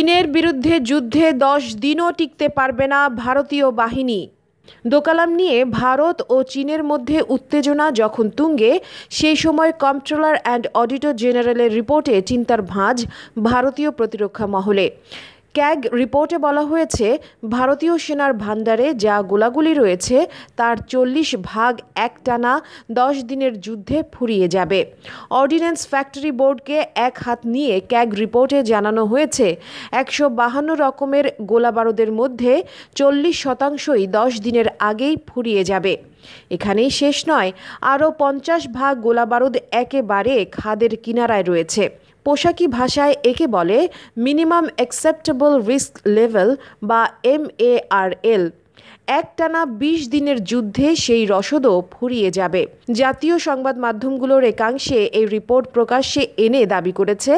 চীনের বিরুদ্ধে যুদ্ধে দশ দিনও টিকতে পারবে না ভারতীয় বাহিনী দোকালাম নিয়ে ভারত ও চীনের মধ্যে উত্তেজনা যখন তুঙ্গে সেই সময় কন্ট্রোলার অ্যান্ড অডিটর জেনারেলের রিপোর্টে চিন্তার ভাঁজ ভারতীয় প্রতিরক্ষা মহলে ক্যাগ রিপোর্টে বলা হয়েছে ভারতীয় সেনার ভান্ডারে যা গোলাগুলি রয়েছে তার চল্লিশ ভাগ এক টানা দশ দিনের যুদ্ধে ফুরিয়ে যাবে অর্ডিন্যান্স ফ্যাক্টরি বোর্ডকে এক হাত নিয়ে ক্যাগ রিপোর্টে জানানো হয়েছে একশো বাহান্ন রকমের গোলাবারুদের মধ্যে চল্লিশ শতাংশই দশ দিনের আগেই ফুরিয়ে যাবে এখানেই শেষ নয় আরও পঞ্চাশ ভাগ গোলাবারুদ একেবারে খাদের কিনারায় রয়েছে পোশাকি ভাষায় একে বলে মিনিমাম অ্যাকসেপ্টেবল রিস্ক লেভেল বা এম এ আর এল একটানা বিশ দিনের যুদ্ধে সেই রসদও ফুরিয়ে যাবে জাতীয় সংবাদ মাধ্যমগুলোর একাংশে এই রিপোর্ট প্রকাশ্যে এনে দাবি করেছে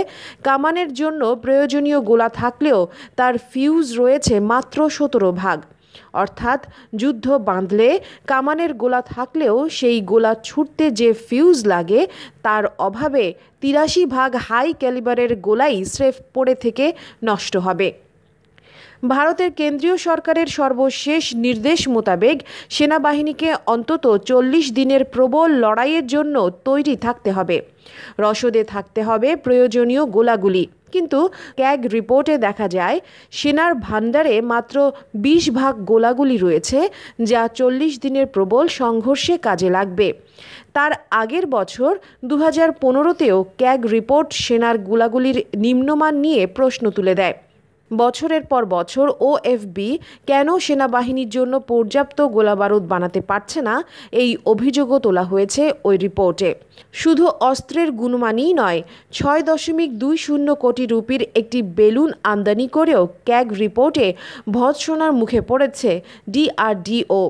কামানের জন্য প্রয়োজনীয় গোলা থাকলেও তার ফিউজ রয়েছে মাত্র সতেরো ভাগ অর্থাৎ যুদ্ধ বাঁধলে কামানের গোলা থাকলেও সেই গোলা ছুটতে যে ফিউজ লাগে তার অভাবে তিরাশি ভাগ হাই ক্যালিবারের গোলাই স্রেফ পড়ে থেকে নষ্ট হবে ভারতের কেন্দ্রীয় সরকারের সর্বশেষ নির্দেশ মোতাবেক সেনাবাহিনীকে অন্তত চল্লিশ দিনের প্রবল লড়াইয়ের জন্য তৈরি থাকতে হবে রসদে থাকতে হবে প্রয়োজনীয় গোলাগুলি কিন্তু ক্যাগ রিপোর্টে দেখা যায় সেনার ভাণ্ডারে মাত্র ২০ ভাগ গোলাগুলি রয়েছে যা চল্লিশ দিনের প্রবল সংঘর্ষে কাজে লাগবে তার আগের বছর দু হাজার পনেরোতেও ক্যাগ রিপোর্ট সেনার গোলাগুলির নিম্নমান নিয়ে প্রশ্ন তুলে দেয় বছরের পর বছর ওএফবি কেন সেনাবাহিনীর জন্য পর্যাপ্ত গোলাবারুদ বানাতে পারছে না এই অভিযোগও তোলা হয়েছে ওই রিপোর্টে শুধু অস্ত্রের গুণমানই নয় ছয় দশমিক দুই শূন্য কোটি রুপির একটি বেলুন আমদানি করেও ক্যাগ রিপোর্টে ভৎসোনার মুখে পড়েছে ডিআরডিও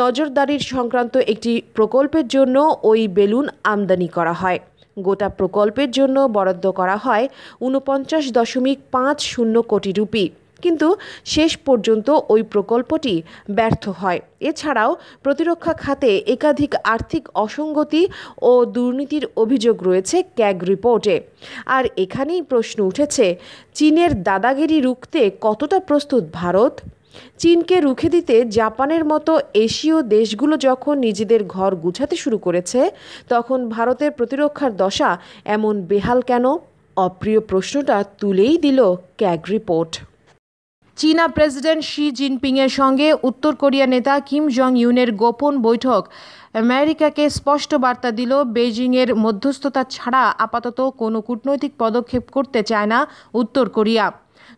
নজরদারির সংক্রান্ত একটি প্রকল্পের জন্য ওই বেলুন আমদানি করা হয় গোটা প্রকল্পের জন্য বরাদ্দ করা হয় ঊনপঞ্চাশ দশমিক পাঁচ শূন্য কোটি রুপি কিন্তু শেষ পর্যন্ত ওই প্রকল্পটি ব্যর্থ হয় এছাড়াও প্রতিরক্ষা খাতে একাধিক আর্থিক অসঙ্গতি ও দুর্নীতির অভিযোগ রয়েছে ক্যাগ রিপোর্টে আর এখানেই প্রশ্ন উঠেছে চীনের দাদাগিরি রুখতে কতটা প্রস্তুত ভারত চীনকে রুখে দিতে জাপানের মতো এশীয় দেশগুলো যখন নিজেদের ঘর গুছাতে শুরু করেছে তখন ভারতের প্রতিরক্ষার দশা এমন বেহাল কেন অপ্রিয় প্রশ্নটা তুলেই দিল ক্যাগ রিপোর্ট চীনা প্রেসিডেন্ট শি জিনপিংয়ের সঙ্গে উত্তর কোরিয়া নেতা কিম জং ইউনের গোপন বৈঠক আমেরিকাকে স্পষ্ট বার্তা দিল বেজিংয়ের মধ্যস্থতা ছাড়া আপাতত কোনো কূটনৈতিক পদক্ষেপ করতে চায় না উত্তর কোরিয়া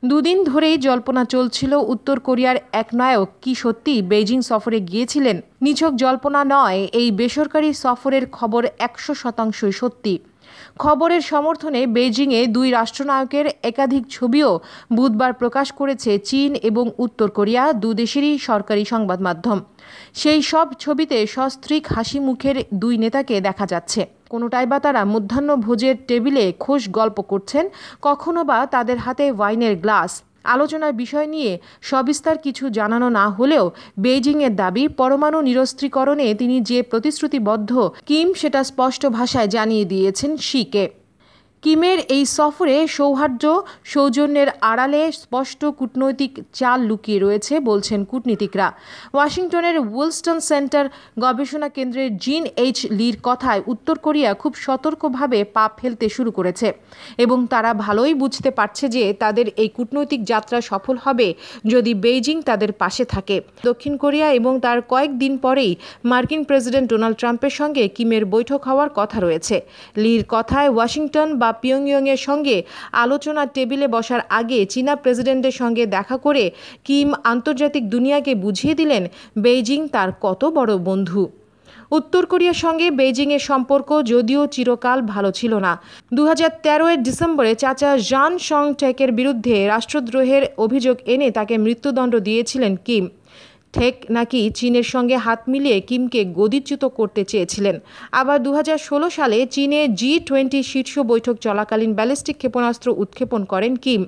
দুদিন ধরেই জল্পনা চলছিল উত্তর কোরিয়ার এক নায়ক কি সত্যি বেজিং সফরে গিয়েছিলেন নিছক জল্পনা নয় এই বেসরকারি সফরের খবর একশো শতাংশই সত্যি খবরের সমর্থনে বেজিংয়ে দুই রাষ্ট্রনায়কের একাধিক ছবিও বুধবার প্রকাশ করেছে চীন এবং উত্তর কোরিয়া দুদেশেরই সরকারি সংবাদ মাধ্যম সেই সব ছবিতে সস্ত্রীক হাসি মুখের দুই নেতাকে দেখা যাচ্ছে কোনোটাই বা তারা মধ্যাহ্ন ভোজের টেবিলে খোশ গল্প করছেন কখনো বা তাদের হাতে ওয়াইনের গ্লাস আলোচনার বিষয় নিয়ে সবিস্তার কিছু জানানো না হলেও বেইজিংয়ের দাবি পরমাণু নিরস্ত্রীকরণে তিনি যে প্রতিশ্রুতিবদ্ধ কিম সেটা স্পষ্ট ভাষায় জানিয়ে দিয়েছেন শিকে কিমের এই সফরে সৌহার্দ্য সৌজন্যের আড়ালে স্পষ্ট কূটনৈতিক চাল লুকিয়ে রয়েছে বলছেন কূটনীতিকরা ওয়াশিংটনের উইলস্টন সেন্টার গবেষণা কেন্দ্রের জিন এইচ লির কথায় উত্তর কোরিয়া খুব সতর্কভাবে পা ফেলতে শুরু করেছে এবং তারা ভালোই বুঝতে পারছে যে তাদের এই কূটনৈতিক যাত্রা সফল হবে যদি বেইজিং তাদের পাশে থাকে দক্ষিণ কোরিয়া এবং তার কয়েক দিন পরেই মার্কিন প্রেসিডেন্ট ডোনাল্ড ট্রাম্পের সঙ্গে কিমের বৈঠক হওয়ার কথা রয়েছে লির কথায় ওয়াশিংটন বা পিয়ংইয়ংয়ের সঙ্গে আলোচনার টেবিলে বসার আগে চীনা প্রেসিডেন্টের সঙ্গে দেখা করে কিম আন্তর্জাতিক দুনিয়াকে বুঝিয়ে দিলেন বেইজিং তার কত বড় বন্ধু উত্তর কোরিয়ার সঙ্গে বেইজিংয়ের সম্পর্ক যদিও চিরকাল ভালো ছিল না দু হাজার তেরোয়ের ডিসেম্বরে চাচা জান সং ট্যাকের বিরুদ্ধে রাষ্ট্রদ্রোহের অভিযোগ এনে তাকে মৃত্যুদণ্ড দিয়েছিলেন কিম ঠেক নাকি চীনের সঙ্গে হাত মিলিয়ে কিমকে গদিচ্যুত করতে চেয়েছিলেন আবার দু সালে চীনে জি টোয়েন্টি শীর্ষ বৈঠক চলাকালীন ব্যালিস্টিক ক্ষেপণাস্ত্র উৎক্ষেপণ করেন কিম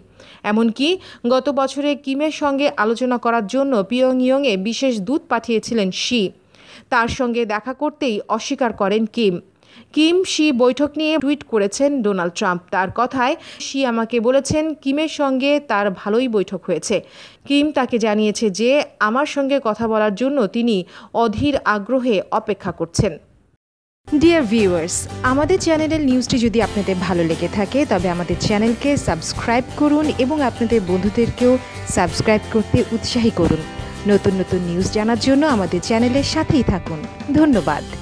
এমনকি গত বছরে কিমের সঙ্গে আলোচনা করার জন্য পিয়ংইয়ংয়ে বিশেষ দূত পাঠিয়েছিলেন শি তার সঙ্গে দেখা করতেই অস্বীকার করেন কিম কিম শি বৈঠক নিয়ে টুইট করেছেন ডোনাল্ড ট্রাম্প তার কথায় শি আমাকে বলেছেন কিমের সঙ্গে তার ভালোই বৈঠক হয়েছে কিম তাকে জানিয়েছে যে আমার সঙ্গে কথা বলার জন্য তিনি অধীর আগ্রহে অপেক্ষা করছেন ডিয়ার ভিউয়ার্স আমাদের চ্যানেলের নিউজটি যদি আপনাদের ভালো লেগে থাকে তবে আমাদের চ্যানেলকে সাবস্ক্রাইব করুন এবং আপনাদের বন্ধুদেরকেও সাবস্ক্রাইব করতে উৎসাহী করুন নতুন নতুন নিউজ জানার জন্য আমাদের চ্যানেলের সাথেই থাকুন ধন্যবাদ